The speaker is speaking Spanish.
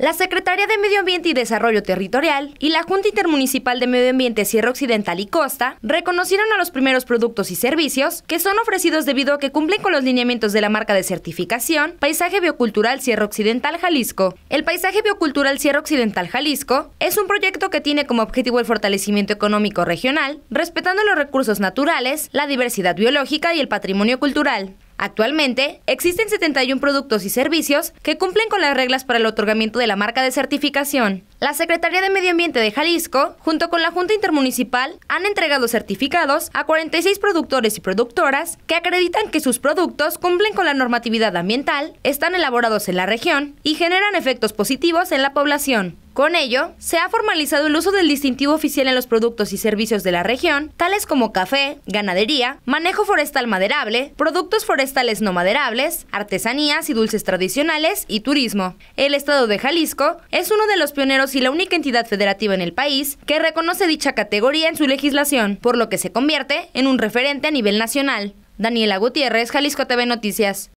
La Secretaría de Medio Ambiente y Desarrollo Territorial y la Junta Intermunicipal de Medio Ambiente Sierra Occidental y Costa reconocieron a los primeros productos y servicios que son ofrecidos debido a que cumplen con los lineamientos de la marca de certificación Paisaje Biocultural Sierra Occidental Jalisco. El Paisaje Biocultural Sierra Occidental Jalisco es un proyecto que tiene como objetivo el fortalecimiento económico regional, respetando los recursos naturales, la diversidad biológica y el patrimonio cultural. Actualmente, existen 71 productos y servicios que cumplen con las reglas para el otorgamiento de la marca de certificación. La Secretaría de Medio Ambiente de Jalisco, junto con la Junta Intermunicipal, han entregado certificados a 46 productores y productoras que acreditan que sus productos cumplen con la normatividad ambiental, están elaborados en la región y generan efectos positivos en la población. Con ello, se ha formalizado el uso del distintivo oficial en los productos y servicios de la región, tales como café, ganadería, manejo forestal maderable, productos forestales no maderables, artesanías y dulces tradicionales y turismo. El estado de Jalisco es uno de los pioneros y la única entidad federativa en el país que reconoce dicha categoría en su legislación, por lo que se convierte en un referente a nivel nacional. Daniela Gutiérrez, Jalisco TV Noticias.